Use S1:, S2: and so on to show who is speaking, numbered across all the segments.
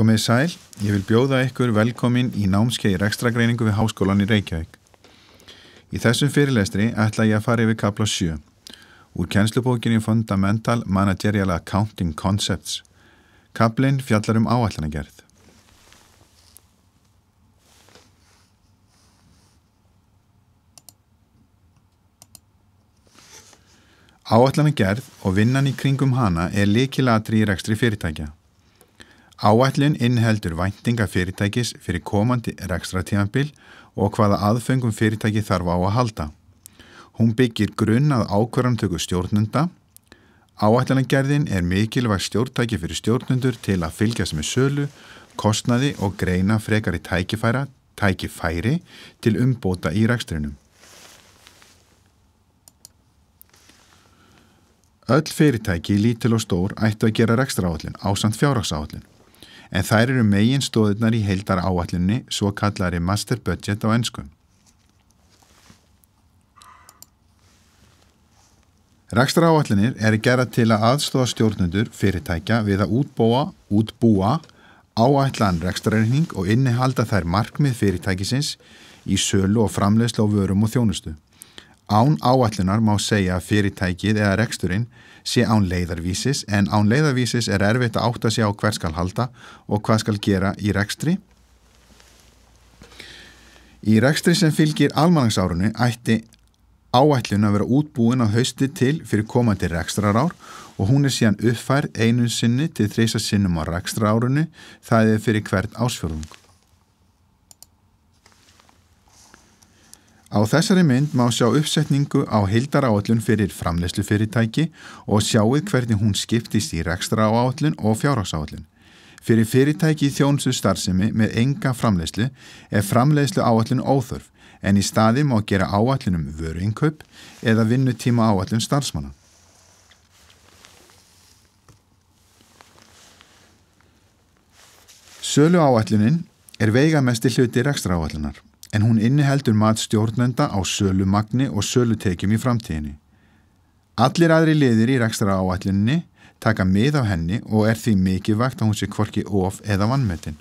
S1: Komið sæl, ég vil bjóða ykkur velkomin í námskei rekstragreiningu við Háskólan í Reykjavík. Í þessum fyrirlestri ætla ég að fara yfir kapla 7 úr kennslubókinni Fundamental Managerial Accounting Concepts. Kaplinn fjallar um áallanagerð. Áallanagerð og vinnan í kringum hana er likilatri í rekstri fyrirtækja. Áætlun innheldur væntinga fyrirtækis fyrir komandi rekstratíðanbill og hvaða aðfengum fyrirtæki þarf á að halda. Hún byggir grunn að ákvarðantöku stjórnunda. Áætlanangerðin er mikilvægt stjórntæki fyrir stjórnundur til að fylgjast með sölu, kostnaði og greina frekar í tækifæra, tækifæri til umbóta í rekstrinum. Öll fyrirtæki, lítil og stór, ættu að gera rekstraáallin, ásand fjárhagsáallin en þær eru megin stóðunar í heildar áallunni, svo kallari master budget á ennskum. Rækstra áallinir er gera til að aðstofa stjórnundur fyrirtækja við að útbúa, útbúa áallan rækstrareikning og innihalda þær markmið fyrirtækisins í sölu og framlegslu á vörum og þjónustu. Án áallinar má segja að fyrirtækið eða ræksturinn sé án leiðarvísis en án leiðarvísis er erfitt að átta sig á hver skal halda og hvað skal gera í rekstri. Í rekstri sem fylgir almanagsárunni ætti áætlun að vera útbúin á hausti til fyrir komandi rekstrarár og hún er síðan uppfærð einu sinni til þreysa sinnum á rekstrarárunni það er fyrir hvert ásfjörðung. Á þessari mynd má sjá uppsetningu á hildaráallun fyrir framleyslufyrirtæki og sjáuð hvernig hún skiptist í rekstraáallun og fjárhásáallun. Fyrir fyrirtæki í þjónsu starfsemi með enga framleyslu er framleysluáallun óþörf en í staði má gera áallunum vöruinköp eða vinnutíma áallun starfsmanna. Sölu áallunin er veigamesti hluti rekstraáallunar en hún inniheldur mat stjórnenda á sölumagni og sölutekjum í framtíðinni. Allir aðri liðir í rekstra áallinni taka mið af henni og er því mikilvægt að hún sé kvorki of eða vannmetin.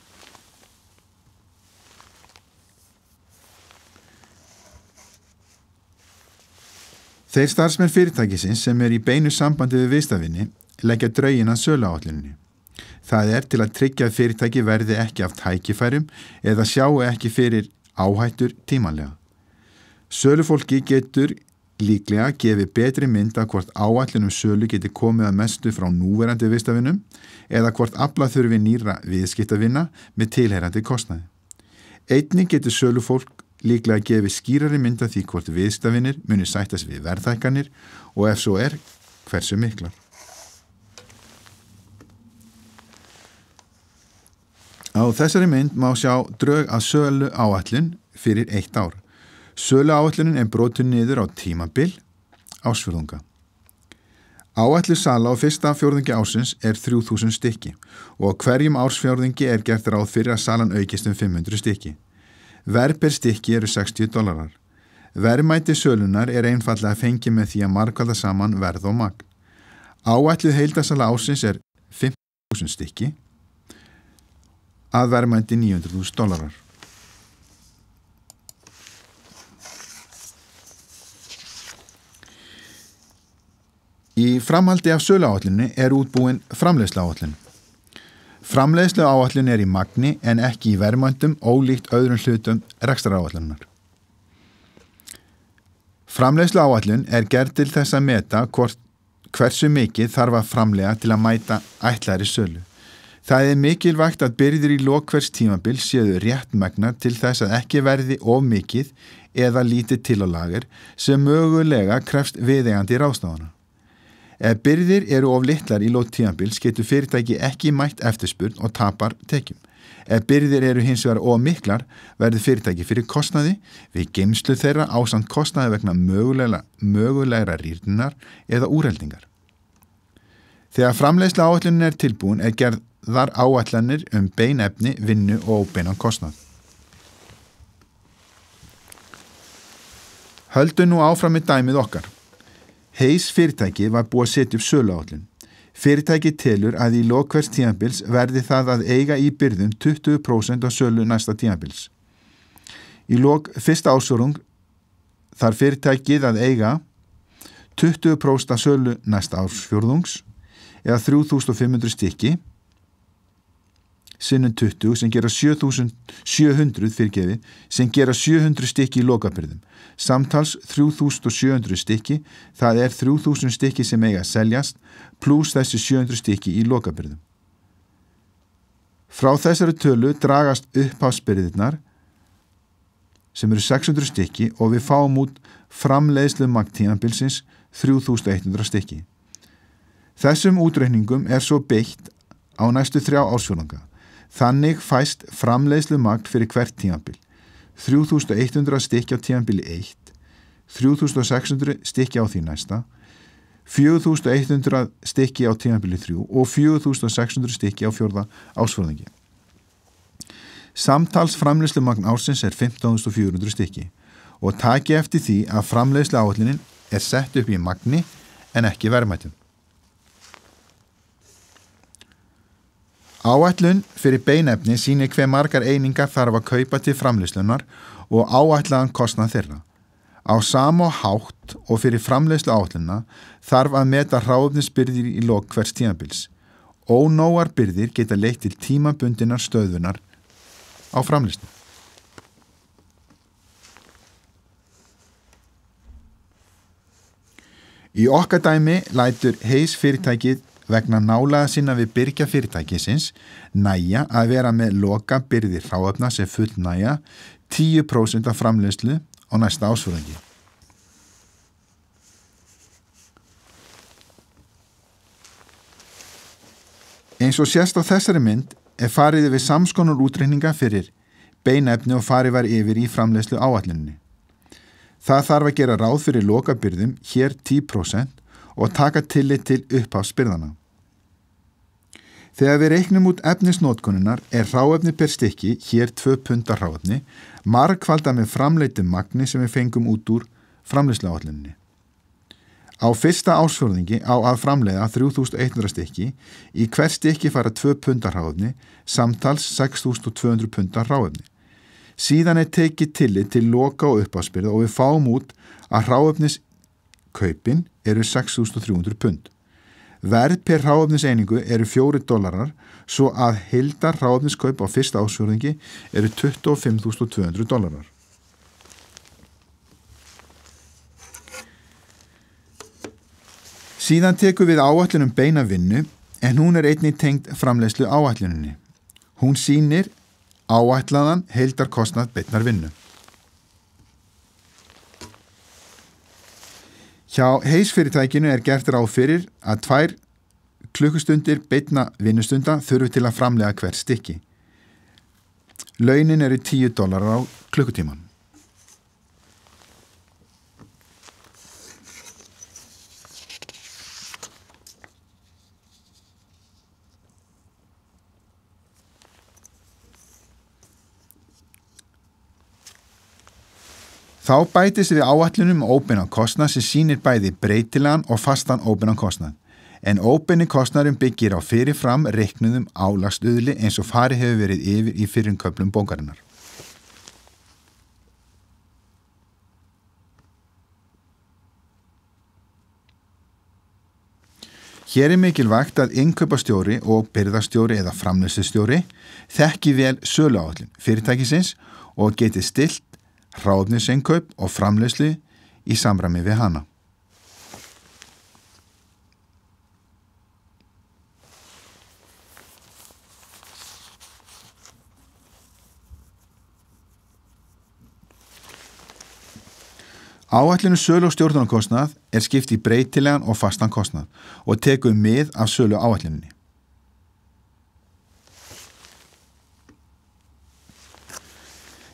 S1: Þeir starfsmenn fyrirtækisins sem er í beinu sambandi við viðstafinni leggja draugin að sölu áallinni. Það er til að tryggja að fyrirtæki verði ekki af tækifærum eða sjáu ekki fyrir áhættur tímanlega. Sölufólki getur líklega gefið betri mynd að hvort áallunum sölu geti komið að mestu frá núverandi viðstafinum eða hvort aflað þurfi nýra viðskiptafinna með tilherrandi kostnaði. Einni getur sölufólk líklega gefið skýrari mynd að því hvort viðstafinir munir sættast við verðækkanir og ef svo er hversu miklar. Á þessari mynd má sjá drög að sölu áallin fyrir eitt ár. Sölu áallinin er brotin niður á tímabil ásfjörðunga. Áallir sala á fyrsta fjörðungi ásins er 3000 stykki og hverjum ársfjörðungi er gert ráð fyrir að salan aukist um 500 stykki. Verð per stykki eru 60 dólarar. Verðmæti sölunar er einfallega að fengi með því að markvalda saman verð og magn. Áallið heildasala ásins er 5000 stykki að verðmænti 900.000 dólarar. Í framhaldi af söluáallinu er útbúin framleiðsla áallinu. Framleiðslu áallinu er í magni en ekki í verðmæntum ólíkt öðrum hlutum rekstara áallinunar. Framleiðslu áallin er gerð til þess að meta hvort, hversu mikið þarf að framlega til að mæta ætlari sölu. Það er mikilvægt að byrðir í lokvers tímabil séu rétt magna til þess að ekki verði of mikið eða lítið til á lager sem mögulega krefst viðegandi ráðstafana. Ef byrðir eru of litlar í lót tímabil getur fyrirtæki ekki mætt eftirspurn og tapar tekjum. Ef byrðir eru hins vegar of miklar verður fyrirtæki fyrir kostnaði við geimslu þeirra ásand kostnaði vegna mögulega, mögulegra rýrnar eða úreldingar. Þegar framleiðsla áallin er tilbúin er gerð var áallanir um beinefni, vinnu og óbeinan kostnad. Höldu nú áfram með dæmið okkar. Heis fyrirtæki var búið að setja upp söluállin. Fyrirtæki telur að í lokvers tíanbils verði það að eiga í byrðum 20% á sölu næsta tíanbils. Í lok fyrsta ásörung þar fyrirtækið að eiga 20% sölu næsta ársfjörðungs eða 3500 stykki sinnum 20 sem gera 700, 700 fyrir gefi sem gera 700 stykki í lokabyrðum. Samtals 3700 stykki, það er 3000 stykki sem eiga að seljast pluss þessi 700 stykki í lokabyrðum. Frá þessari tölu dragast upp á spyrðirnar sem eru 600 stykki og við fáum út framleiðslu magtíðanbilsins 3100 stykki. Þessum útreikningum er svo byggt á næstu þrjá ásfjölanga. Þannig fæst framleiðslumagn fyrir hvert tímanbíl. 3100 stykki á tímanbíli 1, 3600 stykki á því næsta, 4100 stykki á tímanbíli 3 og 4600 stykki á fjörða ásförðingi. Samtals framleiðslumagn ársins er 15400 stykki og taki eftir því að framleiðsla áallininn er sett upp í magni en ekki verðmættum. Áætlun fyrir beinefni sínir hver margar einingar þarf að kaupa til framleyslunar og áætlaðan kostnað þeirra. Á sam og hátt og fyrir framleyslu áætluna þarf að meta ráfnisbyrðir í lok hvers tímabils. Ónóar byrðir geta leitt til tímabundinar stöðunar á framleyslu. Í okkadæmi lætur heis fyrirtækið vegna nálaða sinna við byrkja fyrirtækisins næja að vera með loka byrði ráöfna sem full næja 10% af framleyslu á næsta ásfjörðangi. Eins og sérst á þessari mynd er fariði við samskonur útreyninga fyrir beinæfni og farið var yfir í framleyslu áallinni. Það þarf að gera ráð fyrir lokabyrðum hér 10% og taka tillit til uppháðsbyrðana. Þegar við reiknum út efnisnótkununar er ráefni per stykki, hér 2 pundar ráefni, markvalda með framleitum magni sem við fengum út úr framleysláallinni. Á fyrsta ásfjörðingi á að framleiða 3100 stykki, í hver stykki fara 2 pundar ráefni, samtals 6200 pundar ráefni. Síðan er tekið tillit til loka og uppáspyrða og við fáum út að ráefniskaupin eru 6300 pund. Verð per ráöfniseiningu eru 4 dólarar svo að hildar ráöfniskaup á fyrsta ásfjörðingi eru 25.200 dólarar. Síðan tekum við áallunum beina vinnu en hún er einnig tengt framlegslu áalluninni. Hún sínir áalladan heildarkostnað beitnar vinnu. Hjá heisfyrirtækinu er gert ráð fyrir að tvær klukkustundir beitna vinnustunda þurfu til að framlega hver stykki. Launin eru 10 dólarar á klukkutíman. Þá bætist við áallunum óbeinan kostnað sem sínir bæði breytilegan og fastan óbeinan kostnað. En óbeinni kostnaðum byggir á fyrirfram reiknuðum álagstuðli eins og fari hefur verið yfir í fyrirköplum bókarinnar. Hér er mikilvægt að innköpastjóri og byrðastjóri eða framlöstustjóri þekki vel sölu áallin fyrirtækisins og geti stilt hráðnisengaupp og framleysli í samrami við hana. Áætlinu um sölu og stjórnarkostnað er skipt í breytilegan og fastan kostnað og tekuð mið af sölu áætlinni.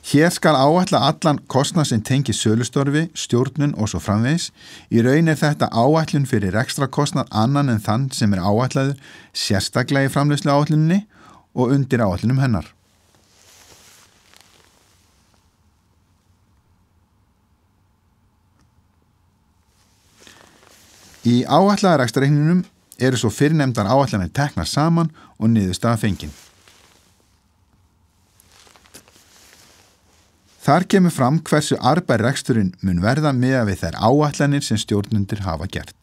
S1: Hér skal áætla allan kostnað sem tengi sölustorfi, stjórnun og svo framvegs. Í raun er þetta áætlun fyrir ekstra kostnað annan en þann sem er áætlaður sérstaklega í framleyslu áætlunni og undir áætlunum hennar. Í áætlaðar ekstra reynunum eru svo fyrirnemdar áætlanir teknar saman og niðurstaða fenginn. Þar kemur fram hversu arbar reksturinn mun verða með að við þær áallanir sem stjórnundir hafa gert.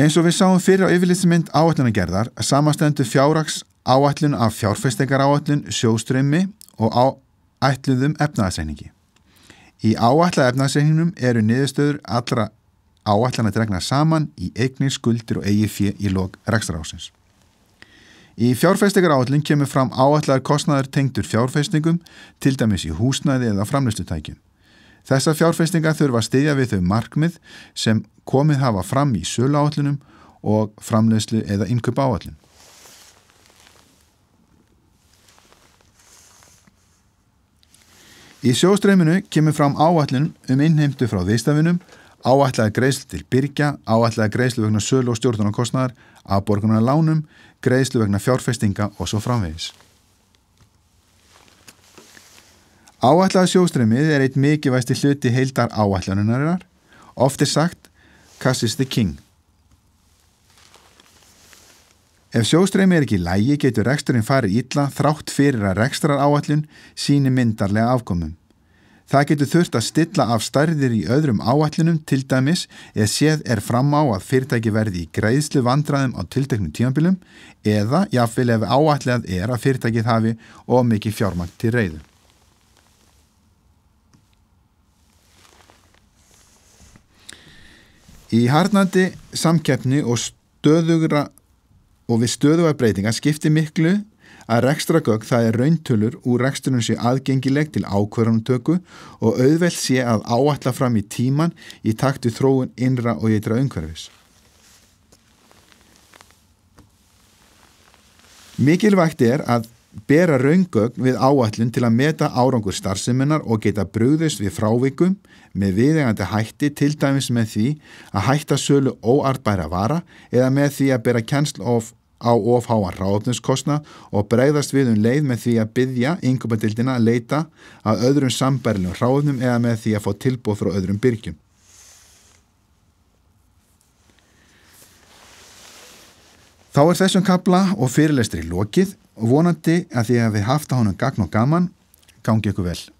S1: Eins og við sáum fyrir á yfirlýtsmynd áallunagerðar að samastendu fjárraks áallun af fjárfæstegar áallun, sjóströmmi og áalluðum efnaðsreiningi. Í áallega efnaðsreiningnum eru niðurstöður allra áallan að dregna saman í eignir, skuldir og eigi fjö í lok rekstrarásins. Í fjárfæstingar áallin kemur fram áallar kostnæðar tengdur fjárfæstingum, til dæmis í húsnæði eða framlustutækjum. Þessar fjárfæstingar þurfa að stiðja við þau markmið sem komið hafa fram í sölu áallinum og framleyslu eða innkjöp áallin. Í sjóstreiminu kemur fram áallin um innheimtu frá viðstafinum áætlaði greiðslu til byrkja, áætlaði greiðslu vegna sölu og stjórnarnarkostnaðar, afborgunar lánum, greiðslu vegna fjárfestinga og svo framvegis. Áætlaði sjóströmið er eitt mikilvægsti hluti heildar áætlanunarinnar, oftir sagt Cass is the king. Ef sjóströmið er ekki lægi getur reksturinn farið ítla þrátt fyrir að rekstrar áætlun síni myndarlega afkomum. Það getur þurft að stilla af stærðir í öðrum áætlinum til dæmis eða séð er fram á að fyrirtæki verði í greiðslu vandraðum á tilteknum tímanbílum eða jáfnvel ef áætlað er að fyrirtækið hafi og mikið fjármakt til reyðu. Í harnandi samkeppni og, og við stöðuga breytinga skiptir miklu að rekstragögg það er rauntölur úr reksturinn sé aðgengileg til ákvörðantöku og auðveld sé að áalla fram í tíman í taktu þróun innra og ytra umhverfis. Mikilvægt er að bera raungögg við áallun til að meta árangur starfseminar og geta brúðist við frávikum með viðegandi hætti til dæmis með því að hætta sölu óartbæra vara eða með því að bera kjænsl of á ofháan ráðniskostna og breyðast við um leið með því að byggja yngjöpandildina að leita að öðrum sambærlum ráðnum eða með því að fá tilbúð frá öðrum byrgjum. Þá er þessum kabla og fyrirlestri lokið og vonandi að því að við hafta honum gagn og gaman gangi ykkur vel.